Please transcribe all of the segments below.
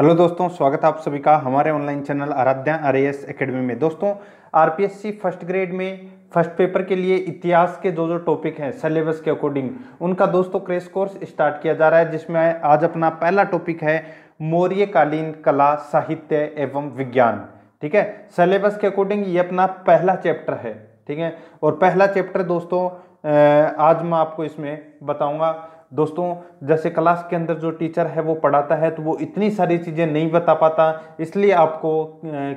hello दोस्तों स्वागत है आप सभी का हमारे online channel Aradhya R S academy में दोस्तों आरपीएससी फर्स्ट ग्रेड में फर्स्ट पेपर के लिए इतिहास के जो जो टॉपिक हैं सिलेबस के अकॉर्डिंग उनका दोस्तों क्रेश कोर्स स्टार्ट किया जा रहा है जिसमें आज अपना पहला टॉपिक है मौर्यकालीन कला साहित्य एवं विज्ञान ठीक है सिलेबस के अकॉर्डिंग ये अपना पहला चैप्टर है ठीक है और पहला चैप्टर दोस्तों आज मैं आपको इसमें बताऊँगा दोस्तों जैसे क्लास के अंदर जो टीचर है वो पढ़ाता है तो वो इतनी सारी चीज़ें नहीं बता पाता इसलिए आपको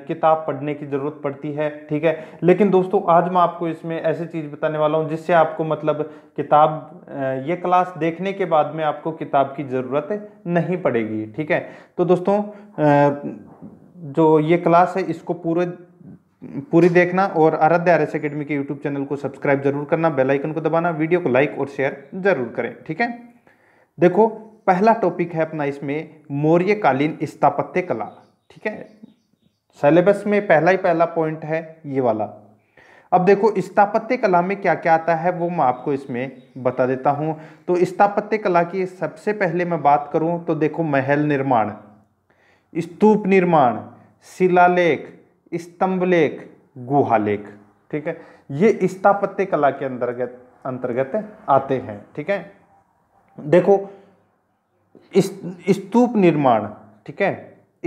किताब पढ़ने की ज़रूरत पड़ती है ठीक है लेकिन दोस्तों आज मैं आपको इसमें ऐसी चीज़ बताने वाला हूँ जिससे आपको मतलब किताब ये क्लास देखने के बाद में आपको किताब की ज़रूरत नहीं पड़ेगी ठीक है तो दोस्तों जो ये क्लास है इसको पूरे पूरी देखना और आराध्या आर एस अकेडमी के यूट्यूब चैनल को सब्सक्राइब जरूर करना बेल आइकन को दबाना वीडियो को लाइक और शेयर जरूर करें ठीक है देखो पहला टॉपिक है अपना इसमें मौर्यकालीन स्थापत्य कला ठीक है सिलेबस में पहला ही पहला पॉइंट है ये वाला अब देखो स्थापत्य कला में क्या क्या आता है वो मैं आपको इसमें बता देता हूँ तो स्थापत्य कला की सबसे पहले मैं बात करूँ तो देखो महल निर्माण स्तूप निर्माण शिलालेख स्तंभ लेख गुहा लेख ठीक है ये स्थापत्य कला के अंतर्गत अंतर्गत आते हैं ठीक है देखो स्तूप निर्माण ठीक है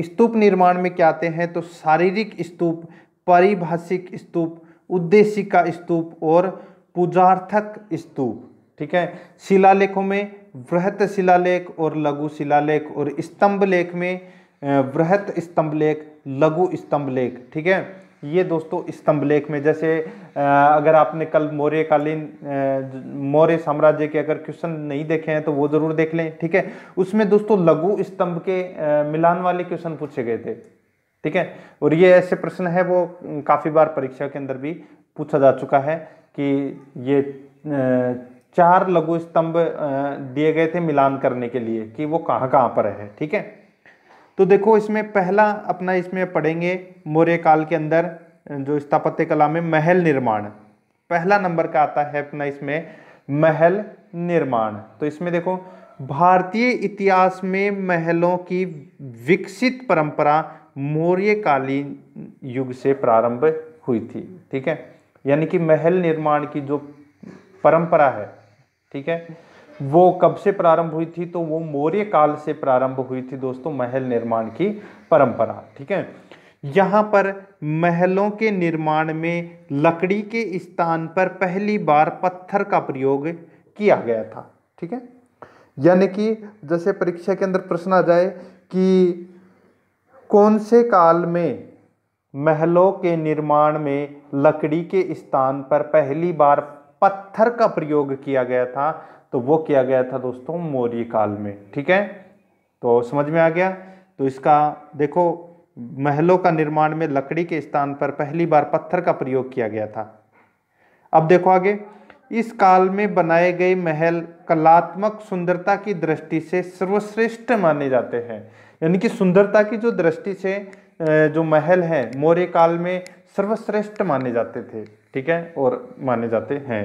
स्तूप निर्माण में क्या आते हैं तो शारीरिक स्तूप परिभाषिक स्तूप उद्देशिका स्तूप और पूजार्थक स्तूप ठीक है शिलालेखों में वृहत शिलालेख और लघु शिलालेख और स्तंभ लेख में वृहत स्तंभ लेख लघु स्तंभ लेख ठीक है ये दोस्तों स्तंभ लेख में जैसे अगर आपने कल मौर्य कालीन मौर्य साम्राज्य के अगर क्वेश्चन नहीं देखे हैं तो वो जरूर देख लें ठीक है उसमें दोस्तों लघु स्तंभ के मिलान वाले क्वेश्चन पूछे गए थे ठीक है और ये ऐसे प्रश्न है वो काफ़ी बार परीक्षा के अंदर भी पूछा जा चुका है कि ये चार लघु स्तंभ दिए गए थे मिलान करने के लिए कि वो कहाँ कहाँ पर है ठीक है तो देखो इसमें पहला अपना इसमें पढ़ेंगे मौर्य काल के अंदर जो स्थापत्य कला में महल निर्माण पहला नंबर का आता है अपना इसमें महल निर्माण तो इसमें देखो भारतीय इतिहास में महलों की विकसित परंपरा मौर्यकालीन युग से प्रारंभ हुई थी ठीक है यानी कि महल निर्माण की जो परंपरा है ठीक है वो कब से प्रारंभ हुई थी तो वो मौर्य काल से प्रारंभ हुई थी दोस्तों महल निर्माण की परंपरा ठीक है यहाँ पर महलों के निर्माण में लकड़ी के स्थान पर पहली बार पत्थर का प्रयोग किया गया था ठीक है यानी कि जैसे परीक्षा के अंदर प्रश्न आ जाए कि कौन से काल में महलों के निर्माण में लकड़ी के स्थान पर पहली बार पत्थर का प्रयोग किया गया था तो वो किया गया था दोस्तों मौर्य काल में ठीक है तो समझ में आ गया तो इसका देखो महलों का निर्माण में लकड़ी के स्थान पर पहली बार पत्थर का प्रयोग किया गया था अब देखो आगे इस काल में बनाए गए महल कलात्मक सुंदरता की दृष्टि से सर्वश्रेष्ठ माने जाते हैं यानी कि सुंदरता की जो दृष्टि से जो महल है मौर्य काल में सर्वश्रेष्ठ माने जाते थे ठीक है और माने जाते हैं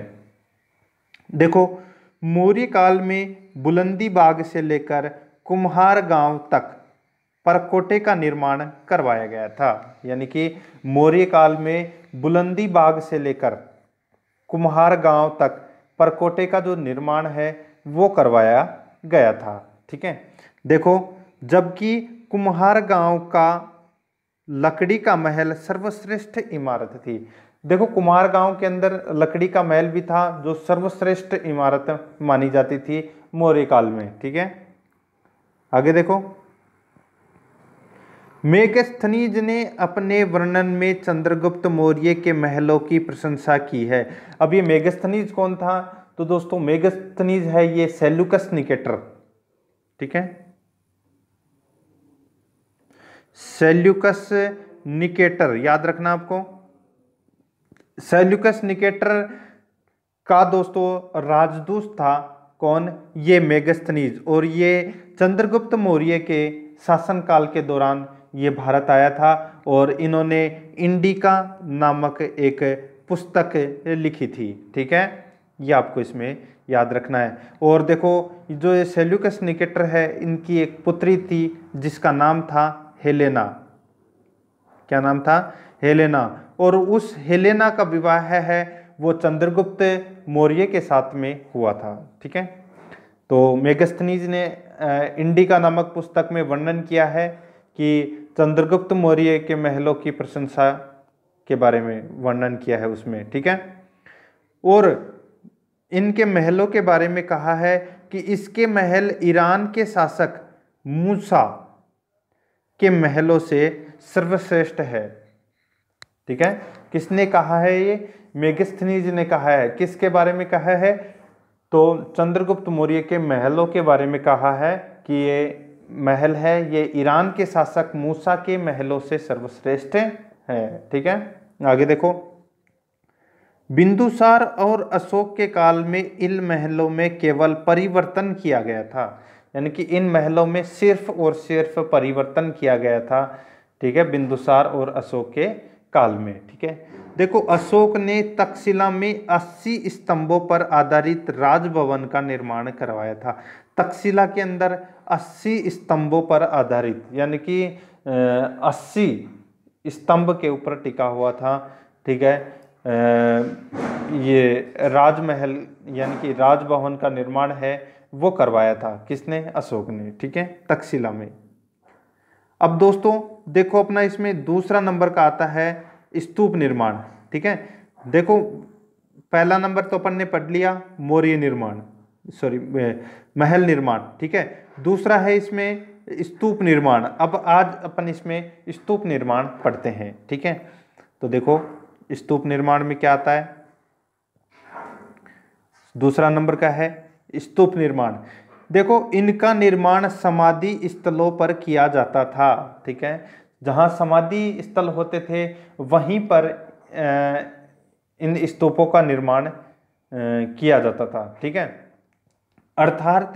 देखो मौर्य काल में बुलंदी बाग से लेकर कुम्हार गांव तक परकोटे का निर्माण करवाया गया था यानी कि मौर्य काल में बुलंदी बाग से लेकर कुम्हार गांव तक परकोटे का जो निर्माण है वो करवाया गया था ठीक है देखो जबकि कुम्हार गांव का लकड़ी का महल सर्वश्रेष्ठ इमारत थी देखो कुमार गांव के अंदर लकड़ी का महल भी था जो सर्वश्रेष्ठ इमारत मानी जाती थी मौर्य काल में ठीक है आगे देखो मेघस्थनीज ने अपने वर्णन में चंद्रगुप्त मौर्य के महलों की प्रशंसा की है अब ये मेघस्थनीज कौन था तो दोस्तों मेघस्थनीज है ये सेलुकस निकेटर ठीक है सेल्युकस निकेटर याद रखना आपको सेल्यूकस निकेटर का दोस्तों राजदूत था कौन ये मेगस्थनीज और ये चंद्रगुप्त मौर्य के शासनकाल के दौरान ये भारत आया था और इन्होंने इंडिका नामक एक पुस्तक लिखी थी ठीक है ये आपको इसमें याद रखना है और देखो जो ये सेल्यूकस निकेटर है इनकी एक पुत्री थी जिसका नाम था हेलेना क्या नाम था हेलेना और उस हेलेना का विवाह है वो चंद्रगुप्त मौर्य के साथ में हुआ था ठीक है तो मेगस्थनीज ने इंडिका नामक पुस्तक में वर्णन किया है कि चंद्रगुप्त मौर्य के महलों की प्रशंसा के बारे में वर्णन किया है उसमें ठीक है और इनके महलों के बारे में कहा है कि इसके महल ईरान के शासक मूसा के महलों से सर्वश्रेष्ठ है ठीक है किसने कहा है ये मेगस्थनीज ने कहा है किसके बारे में कहा है तो चंद्रगुप्त मौर्य के महलों के बारे में कहा है कि ये महल है ये ईरान के शासक मूसा के महलों से सर्वश्रेष्ठ है ठीक है आगे देखो बिंदुसार और अशोक के काल में इन महलों में केवल परिवर्तन किया गया था यानी कि इन महलों में सिर्फ और सिर्फ परिवर्तन किया गया था ठीक है बिंदुसार और अशोक के काल में ठीक है देखो अशोक ने तक्षशिला में 80 स्तंभों पर आधारित राजभवन का निर्माण करवाया था तक्षशिला के अंदर 80 स्तंभों पर आधारित यानी कि 80 स्तंभ के ऊपर टिका हुआ था ठीक है ये राजमहल यानी कि राजभवन का निर्माण है वो करवाया था किसने अशोक ने ठीक है तक्षशिला में अब दोस्तों देखो अपना इसमें दूसरा नंबर का आता है स्तूप निर्माण ठीक है देखो पहला नंबर तो अपन ने पढ़ लिया मौर्य निर्माण सॉरी महल निर्माण ठीक है दूसरा है इसमें स्तूप निर्माण अब आज अपन इसमें स्तूप निर्माण पढ़ते हैं ठीक है तो देखो स्तूप निर्माण में क्या आता है दूसरा नंबर का है स्तूप निर्माण देखो इनका निर्माण समाधि स्थलों पर किया जाता था ठीक है जहाँ समाधि स्थल होते थे वहीं पर इन स्तूपों का निर्माण किया जाता था ठीक है अर्थात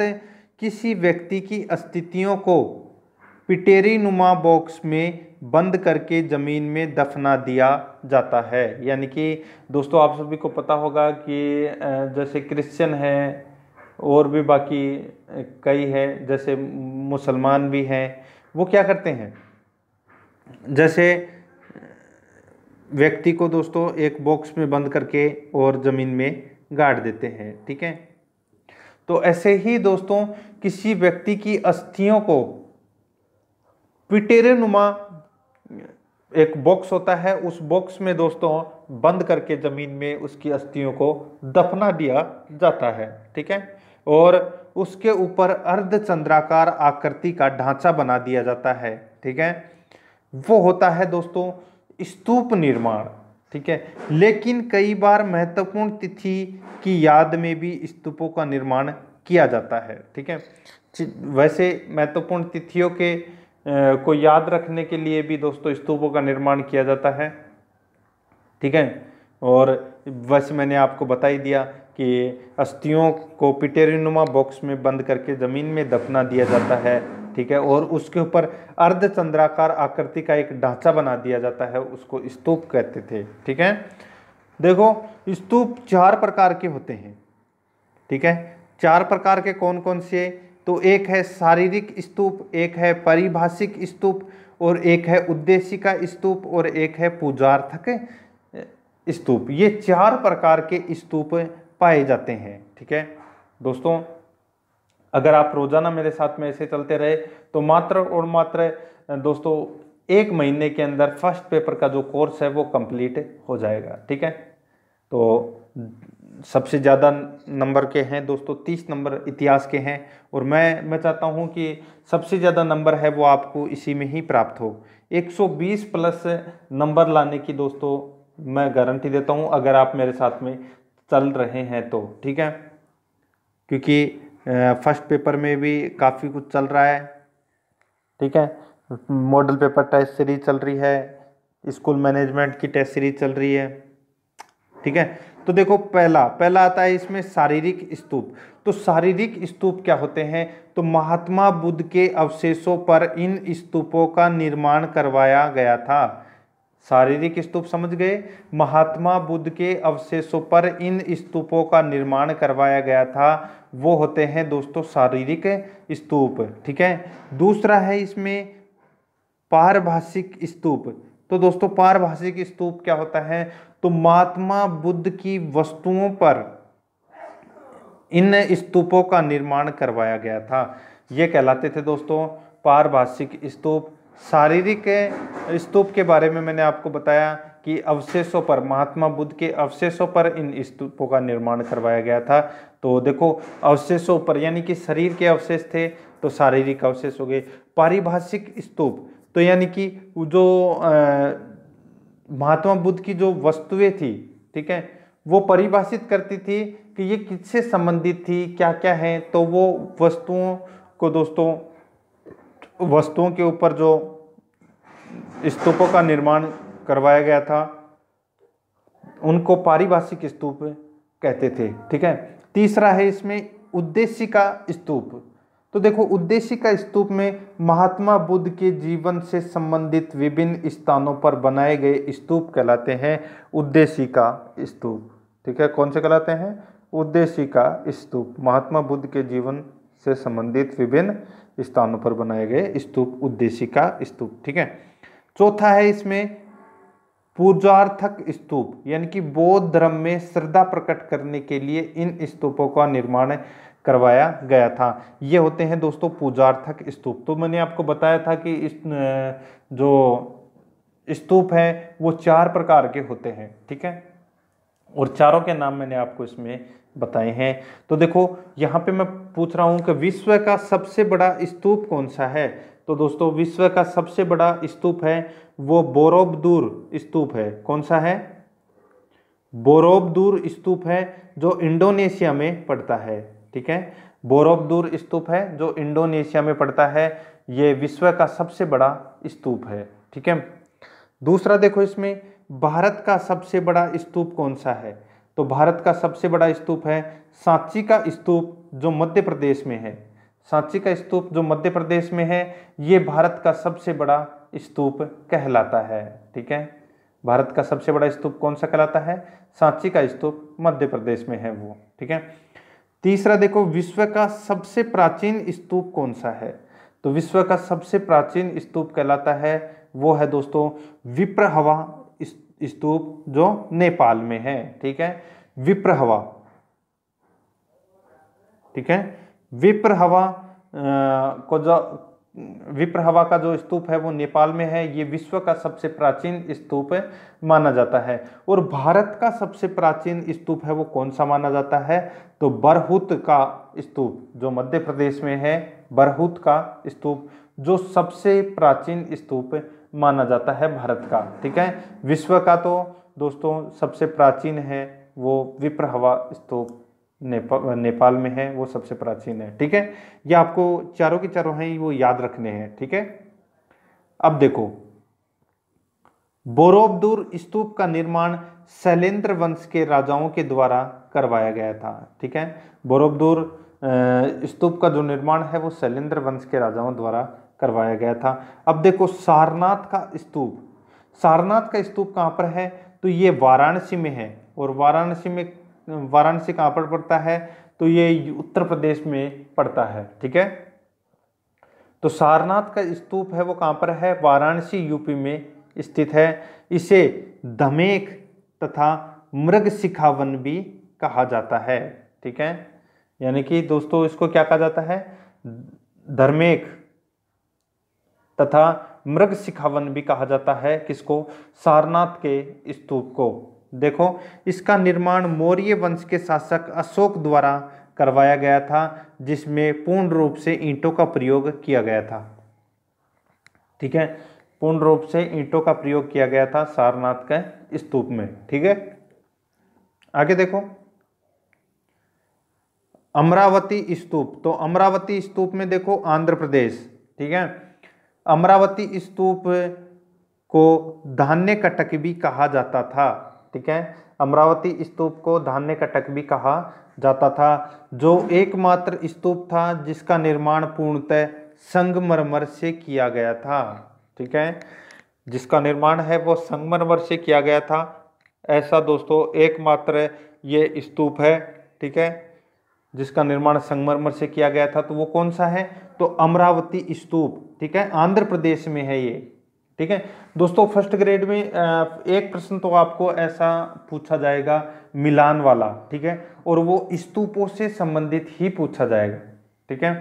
किसी व्यक्ति की अस्थितियों को पिटेरी नुमा बॉक्स में बंद करके ज़मीन में दफना दिया जाता है यानी कि दोस्तों आप सभी को पता होगा कि जैसे क्रिश्चियन है और भी बाकी कई है जैसे मुसलमान भी हैं वो क्या करते हैं जैसे व्यक्ति को दोस्तों एक बॉक्स में बंद करके और ज़मीन में गाड़ देते हैं ठीक है तो ऐसे ही दोस्तों किसी व्यक्ति की अस्थियों को पिटेरे नुमा एक बॉक्स होता है उस बॉक्स में दोस्तों बंद करके ज़मीन में उसकी अस्थियों को दफना दिया जाता है ठीक है और उसके ऊपर अर्धचंद्राकार आकृति का ढांचा बना दिया जाता है ठीक है वो होता है दोस्तों स्तूप निर्माण ठीक है लेकिन कई बार महत्वपूर्ण तिथि की याद में भी स्तूपों का निर्माण किया जाता है ठीक है वैसे महत्वपूर्ण तिथियों के को याद रखने के लिए भी दोस्तों स्तूपों का निर्माण किया जाता है ठीक है और वैसे मैंने आपको बता ही दिया कि अस्थियों को पिटेरिनुमा बॉक्स में बंद करके ज़मीन में दफना दिया जाता है ठीक है और उसके ऊपर अर्धचंद्राकार आकृति का एक ढांचा बना दिया जाता है उसको स्तूप कहते थे ठीक है देखो स्तूप चार प्रकार के होते हैं ठीक है चार प्रकार के कौन कौन से तो एक है शारीरिक स्तूप एक है परिभाषिक स्तूप और एक है उद्देश्य का स्तूप और एक है पूजार्थक स्तूप ये चार प्रकार के स्तूप पाए जाते हैं ठीक है दोस्तों अगर आप रोज़ाना मेरे साथ में ऐसे चलते रहे तो मात्र और मात्र दोस्तों एक महीने के अंदर फर्स्ट पेपर का जो कोर्स है वो कंप्लीट हो जाएगा ठीक है तो सबसे ज़्यादा नंबर के हैं दोस्तों तीस नंबर इतिहास के हैं और मैं मैं चाहता हूँ कि सबसे ज़्यादा नंबर है वो आपको इसी में ही प्राप्त हो 120 प्लस नंबर लाने की दोस्तों मैं गारंटी देता हूँ अगर आप मेरे साथ में चल रहे हैं तो ठीक है क्योंकि फर्स्ट पेपर में भी काफ़ी कुछ चल रहा है ठीक है मॉडल पेपर टेस्ट सीरीज चल रही है स्कूल मैनेजमेंट की टेस्ट सीरीज चल रही है ठीक है तो देखो पहला पहला आता है इसमें शारीरिक स्तूप तो शारीरिक स्तूप क्या होते हैं तो महात्मा बुद्ध के अवशेषों पर इन स्तूपों का निर्माण करवाया गया था शारीरिक स्तूप समझ गए महात्मा बुद्ध के अवशेषों पर इन स्तूपों का निर्माण करवाया गया था वो होते हैं दोस्तों शारीरिक स्तूप ठीक है दूसरा है इसमें पारभाषिक स्तूप तो दोस्तों पारभाषिक स्तूप क्या होता है तो महात्मा बुद्ध की वस्तुओं पर इन स्तूपों का निर्माण करवाया गया था ये कहलाते थे दोस्तों पारभाषिक स्तूप शारीरिक स्तूप के बारे में मैंने आपको बताया कि अवशेषों पर महात्मा बुद्ध के अवशेषों पर इन स्तूपों का निर्माण करवाया गया था तो देखो अवशेषों पर यानी कि शरीर के अवशेष थे तो शारीरिक अवशेष हो गए पारिभाषिक स्तूप तो यानी कि जो महात्मा बुद्ध की जो वस्तुएं थी ठीक है वो परिभाषित करती थी कि ये किससे संबंधित थी क्या क्या है तो वो वस्तुओं को दोस्तों वस्तुओं के ऊपर जो स्तूपों का निर्माण करवाया गया था उनको पारिभाषिक स्तूप कहते थे ठीक है तीसरा है इसमें उद्देश्य का स्तूप तो देखो उद्देश्य का स्तूप में महात्मा बुद्ध के जीवन से संबंधित विभिन्न स्थानों पर बनाए गए स्तूप कहलाते हैं उद्देश्य का स्तूप ठीक है कौन से कहलाते हैं उद्देश्य का स्तूप महात्मा बुद्ध के जीवन से संबंधित विभिन्न स्थानों पर बनाए गए स्तूप उद्देशिका स्तूप ठीक है चौथा है इसमें पूजार्थक स्तूप यानी कि बौद्ध धर्म में श्रद्धा प्रकट करने के लिए इन स्तूपों का निर्माण करवाया गया था ये होते हैं दोस्तों पूजार्थक स्तूप तो मैंने आपको बताया था कि इस जो स्तूप है वो चार प्रकार के होते हैं ठीक है और चारों के नाम मैंने आपको इसमें बताए हैं तो देखो यहाँ पे मैं पूछ रहा हूँ कि विश्व का सबसे बड़ा स्तूप कौन सा है तो दोस्तों विश्व का सबसे बड़ा स्तूप है वो बोरोबदूर स्तूप है कौन सा है बोरोबदूर स्तूप है जो इंडोनेशिया में पड़ता है ठीक है बोरोबदूर स्तूप है जो इंडोनेशिया में पड़ता है ये विश्व का सबसे बड़ा स्तूप है ठीक है दूसरा देखो इसमें भारत का सबसे बड़ा स्तूप कौन सा है तो भारत का सबसे बड़ा स्तूप है सांची का स्तूप जो मध्य प्रदेश में है सांची का स्तूप जो मध्य प्रदेश में है ये भारत का सबसे बड़ा स्तूप कहलाता है ठीक है भारत का सबसे बड़ा स्तूप कौन सा कहलाता है सांची का स्तूप मध्य प्रदेश में है वो ठीक है तीसरा देखो विश्व का सबसे प्राचीन स्तूप कौन सा है तो विश्व का सबसे प्राचीन स्तूप कहलाता है वो है दोस्तों विप्र हवा स्तूप जो नेपाल में है ठीक है विप्र हवा ठीक है हवा को जो हवा का जो स्तूप है वो नेपाल में है ये विश्व का सबसे प्राचीन स्तूप माना जाता है और भारत का सबसे प्राचीन स्तूप है वो कौन सा माना जाता है तो बरहुत का स्तूप जो मध्य प्रदेश में है बरहुत का स्तूप जो सबसे प्राचीन स्तूप माना जाता है भारत का ठीक है विश्व का तो दोस्तों सबसे प्राचीन है वो विप्र हवा स्तूप तो नेपा, नेपाल में है वो सबसे प्राचीन है ठीक है ये आपको चारों के चारों हैं वो याद रखने हैं ठीक है अब देखो बोरोबदूर स्तूप का निर्माण शैलेंद्र वंश के राजाओं के द्वारा करवाया गया था ठीक है बोरोबदूर स्तूप का जो निर्माण है वो शैलेंद्र वंश के राजाओं द्वारा करवाया गया था अब देखो सारनाथ का स्तूप सारनाथ का स्तूप कहाँ पर है तो ये वाराणसी में है और वाराणसी में वाराणसी कहाँ पर पड़ता है तो ये उत्तर प्रदेश में पड़ता है ठीक है तो सारनाथ का स्तूप है वो कहाँ पर है वाराणसी यूपी में स्थित है इसे धमेक तथा मृग शिखावन भी कहा जाता है ठीक है यानी कि दोस्तों इसको क्या कहा जाता है धर्मेक तथा मृग शिखावन भी कहा जाता है किसको सारनाथ के स्तूप को देखो इसका निर्माण मौर्य वंश के शासक अशोक द्वारा करवाया गया था जिसमें पूर्ण रूप से ईंटों का प्रयोग किया गया था ठीक है पूर्ण रूप से ईंटों का प्रयोग किया गया था सारनाथ के स्तूप में ठीक है आगे देखो अमरावती स्तूप तो अमरावती स्तूप में देखो आंध्र प्रदेश ठीक है अमरावती स्तूप को धान्य कटक भी कहा जाता था ठीक है अमरावती स्तूप को धान्य कटक भी कहा जाता था जो एकमात्र स्तूप था जिसका निर्माण पूर्णतः संगमरमर से किया गया था ठीक है जिसका निर्माण है वो संगमरमर से किया गया था ऐसा दोस्तों एकमात्र ये स्तूप है ठीक है जिसका निर्माण संगमरमर से किया गया था तो वो कौन सा है तो अमरावती स्तूप ठीक है आंध्र प्रदेश में है ये ठीक है दोस्तों फर्स्ट ग्रेड में एक प्रश्न तो आपको ऐसा पूछा जाएगा मिलान वाला ठीक है और वो स्तूपों से संबंधित ही पूछा जाएगा ठीक है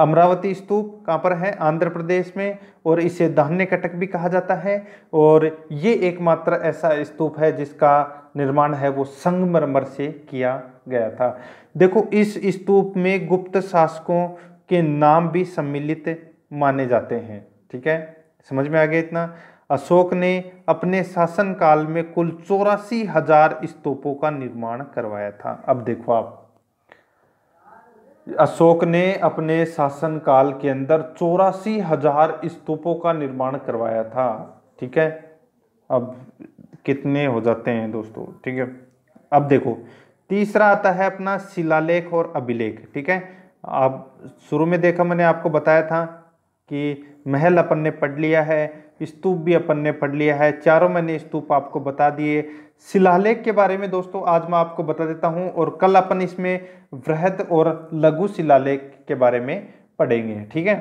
अमरावती स्तूप कहाँ पर है आंध्र प्रदेश में और इसे धान्य कटक भी कहा जाता है और ये एकमात्र ऐसा स्तूप है जिसका निर्माण है वो संगमरमर से किया गया था देखो इस स्तूप में गुप्त शासकों के नाम भी सम्मिलित माने जाते हैं ठीक है समझ में आ गया इतना अशोक ने अपने शासनकाल में कुल चौरासी हजार स्तूपों का निर्माण करवाया था अब देखो आप अशोक ने अपने शासनकाल के अंदर चौरासी हजार स्तूपों का निर्माण करवाया था ठीक है अब कितने हो जाते हैं दोस्तों ठीक है अब देखो तीसरा आता है अपना शिलालेख और अभिलेख ठीक है आप शुरू में देखा मैंने आपको बताया था कि महल अपन ने पढ़ लिया है स्तूप भी अपन ने पढ़ लिया है चारों मैंने स्तूप आपको बता दिए शिलालेख के बारे में दोस्तों आज मैं आपको बता देता हूँ और कल अपन इसमें वृहद और लघु शिलालेख के बारे में पढ़ेंगे ठीक है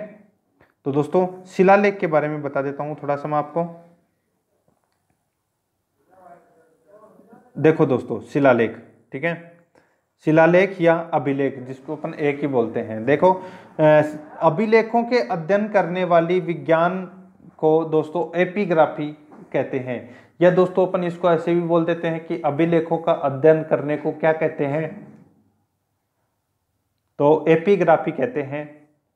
तो दोस्तों शिलालेख के बारे में बता देता हूँ थोड़ा सा मैं आपको देखो दोस्तों शिलालेख ठीक है शिलालेख या अभिलेख जिसको अपन एक ही बोलते हैं देखो अभिलेखों के अध्ययन करने वाली विज्ञान को दोस्तों एपीग्राफी कहते हैं या दोस्तों अपन इसको ऐसे भी बोल देते हैं कि अभिलेखों का अध्ययन करने को क्या कहते हैं तो एपीग्राफी कहते हैं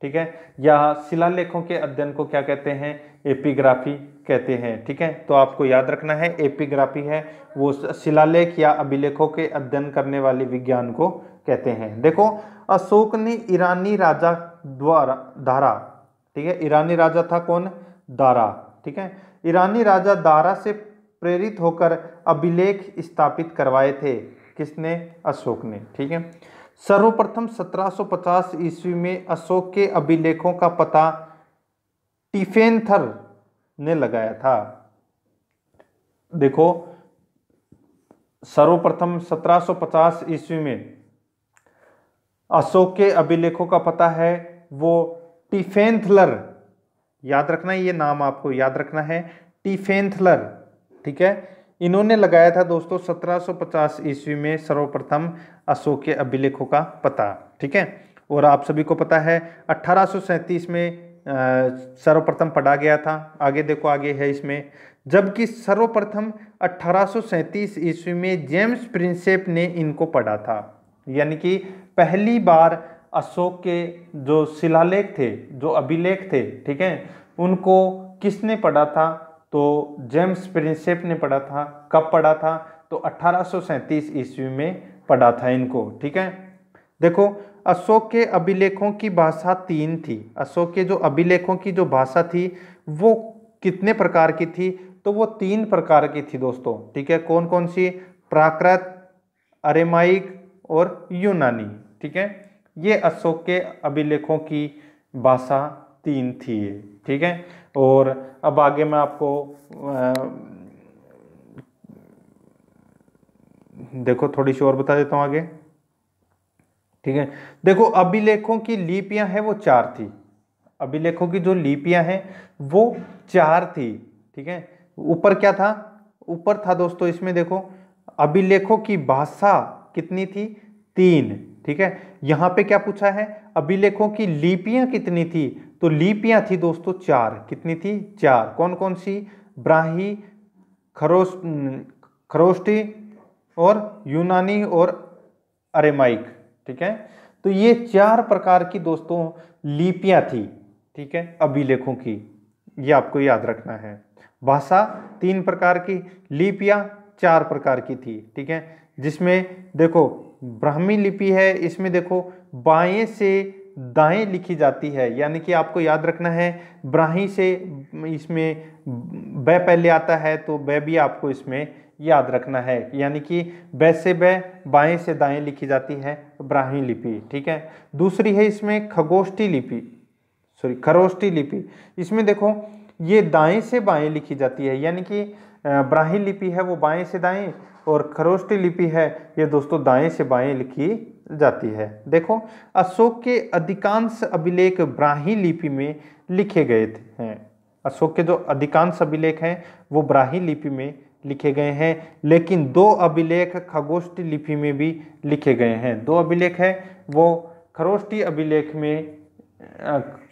ठीक है या शिलालेखों के अध्ययन को क्या कहते हैं एपिग्राफी कहते हैं ठीक है तो आपको याद रखना है एपिग्राफी है वो शिलालेख या अभिलेखों के अध्ययन करने वाले विज्ञान को कहते हैं देखो अशोक ने ईरानी राजा द्वारा दारा ठीक है ईरानी राजा था कौन दारा ठीक है ईरानी राजा दारा से प्रेरित होकर अभिलेख स्थापित करवाए थे किसने अशोक ने ठीक है सर्वप्रथम 1750 ईस्वी में अशोक के अभिलेखों का पता टिफेनथर ने लगाया था देखो सर्वप्रथम 1750 ईस्वी में अशोक के अभिलेखों का पता है वो टिफेंथलर याद रखना ये नाम आपको याद रखना है टिफेंथलर ठीक है इन्होंने लगाया था दोस्तों 1750 ईस्वी में सर्वप्रथम अशोक के अभिलेखों का पता ठीक है और आप सभी को पता है अट्ठारह में सर्वप्रथम पढ़ा गया था आगे देखो आगे है इसमें जबकि सर्वप्रथम अट्ठारह ईस्वी में जेम्स प्रिंसेप ने इनको पढ़ा था यानी कि पहली बार अशोक के जो शिलालेख थे जो अभिलेख थे ठीक है उनको किसने पढ़ा था तो जेम्स प्रिंसेप ने पढ़ा था कब पढ़ा था तो 1837 ईस्वी में पढ़ा था इनको ठीक है देखो अशोक के अभिलेखों की भाषा तीन थी अशोक के जो अभिलेखों की जो भाषा थी वो कितने प्रकार की थी तो वो तीन प्रकार की थी दोस्तों ठीक है कौन कौन सी प्राकृत अरेमाइक और यूनानी ठीक है ये अशोक के अभिलेखों की भाषा तीन थी ठीक है और अब आगे मैं आपको आ, देखो थोड़ी सी और बता देता हूँ आगे ठीक है देखो अभिलेखों की लिपियाँ हैं वो चार थी अभिलेखों की जो लिपियाँ हैं वो चार थी ठीक है ऊपर क्या था ऊपर था दोस्तों इसमें देखो अभिलेखों की भाषा कितनी थी तीन ठीक है यहाँ पे क्या पूछा है अभिलेखों की लिपियाँ कितनी थी तो लिपियां थी दोस्तों चार कितनी थी चार कौन कौन सी ब्राही खरोस खरोस्टी और यूनानी और अरेमाइक ठीक है तो ये चार प्रकार की दोस्तों लिपियां थी ठीक है अभिलेखों की ये आपको याद रखना है भाषा तीन प्रकार की लिपियां चार प्रकार की थी ठीक है जिसमें देखो ब्राह्मी लिपि है इसमें देखो बाएं से दाएं लिखी जाती है यानी कि आपको याद रखना है ब्राही से इसमें ब पहले आता है तो ब भी आपको इसमें याद रखना है यानी कि ब से ब बाएं से दाएं लिखी जाती है ब्राही लिपि ठीक है दूसरी है इसमें खगोष्ठी लिपि सॉरी खरोष्ठी लिपि इसमें देखो ये दाएं से बाएं लिखी जाती है यानी कि ब्राही लिपि है वो बाएं से दाएं और खरोष्ठी लिपि है ये दोस्तों दाएं से बाएं लिखी जाती है देखो अशोक के अधिकांश अभिलेख ब्राही लिपि में लिखे गए हैं अशोक के जो अधिकांश अभिलेख हैं वो ब्राही लिपि में लिखे गए हैं लेकिन दो अभिलेख खगोष्टी लिपि में भी लिखे गए हैं दो अभिलेख है वो खरोष्टी अभिलेख में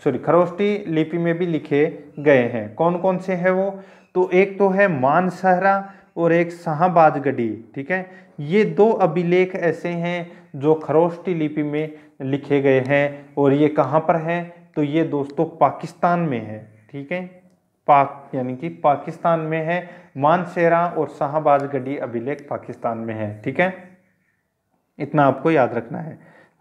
सॉरी खरोष्टी लिपि में भी लिखे गए हैं कौन कौन से हैं वो तो एक तो है मानसहरा और एक शाहबाज गढ़ी ठीक है ये दो अभिलेख ऐसे हैं जो खरोष्टी लिपि में लिखे गए हैं और ये कहाँ पर है तो ये दोस्तों पाकिस्तान में है ठीक है पाक यानी कि पाकिस्तान में है मानसेरा और शाहबाज गढ़ी अभिलेख पाकिस्तान में है ठीक है इतना आपको याद रखना है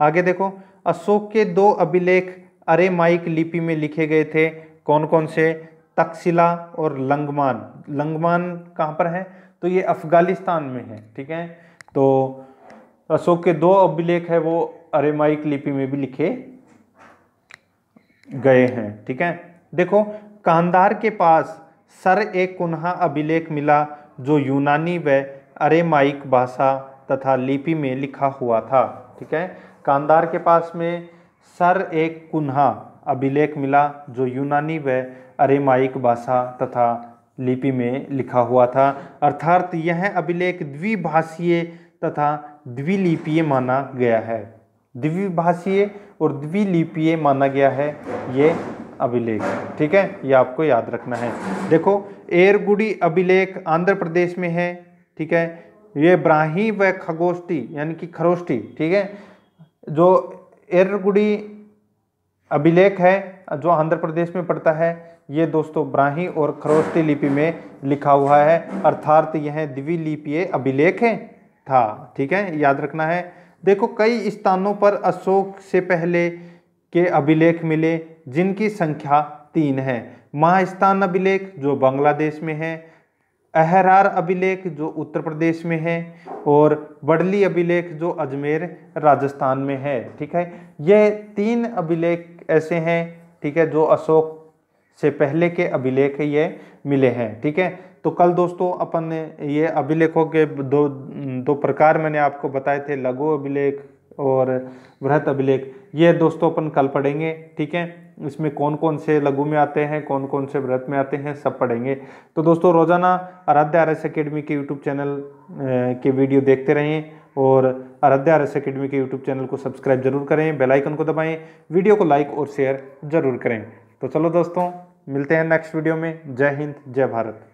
आगे देखो अशोक के दो अभिलेख अरे माइक लिपि में लिखे गए थे कौन कौन से तकसिला और लंगमान लंगमान कहाँ पर है तो ये अफ़गानिस्तान में है ठीक है तो अशोक के दो अभिलेख है वो अरेमाइक लिपि में भी लिखे गए हैं ठीक है देखो कांधार के पास सर एक कुन्हा अभिलेख मिला जो यूनानी व अरेमाइक भाषा तथा लिपि में लिखा हुआ था ठीक है कांधार के पास में सर एक कुन्हा अभिलेख मिला जो यूनानी व अरेमाइक भाषा तथा लिपि में लिखा हुआ था अर्थात यह अभिलेख द्विभाषीय तथा द्विलिपीय माना गया है द्विभाषीय और द्विलिपीय माना गया है ये अभिलेख ठीक है ये आपको याद रखना है देखो एरगुड़ी अभिलेख आंध्र प्रदेश में है ठीक है ये ब्राही व खगोष्ठी यानी कि खरोष्ठी ठीक है जो एरगुड़ी अभिलेख है जो आंध्र प्रदेश में पड़ता है ये दोस्तों ब्राही और खरोस्ती लिपि में लिखा हुआ है अर्थात यह लिपि अभिलेख है था ठीक है याद रखना है देखो कई स्थानों पर अशोक से पहले के अभिलेख मिले जिनकी संख्या तीन है महास्थान अभिलेख जो बांग्लादेश में है अहरार अभिलेख जो उत्तर प्रदेश में है और बडली अभिलेख जो अजमेर राजस्थान में है ठीक है ये तीन अभिलेख ऐसे हैं ठीक है जो अशोक से पहले के अभिलेख ये मिले हैं ठीक है तो कल दोस्तों अपन ने ये अभिलेखों के दो दो प्रकार मैंने आपको बताए थे लघु अभिलेख और वृहत अभिलेख ये दोस्तों अपन कल पढ़ेंगे ठीक है इसमें कौन कौन से लघु में आते हैं कौन कौन से व्रत में आते हैं सब पढ़ेंगे तो दोस्तों रोजाना आराध्य आर एस अकेडमी के यूट्यूब चैनल के वीडियो देखते रहें और आराध्या आर अकेडमी के यूट्यूब चैनल को सब्सक्राइब जरूर करें बेल आइकन को दबाएं वीडियो को लाइक और शेयर जरूर करें तो चलो दोस्तों मिलते हैं नेक्स्ट वीडियो में जय हिंद जय भारत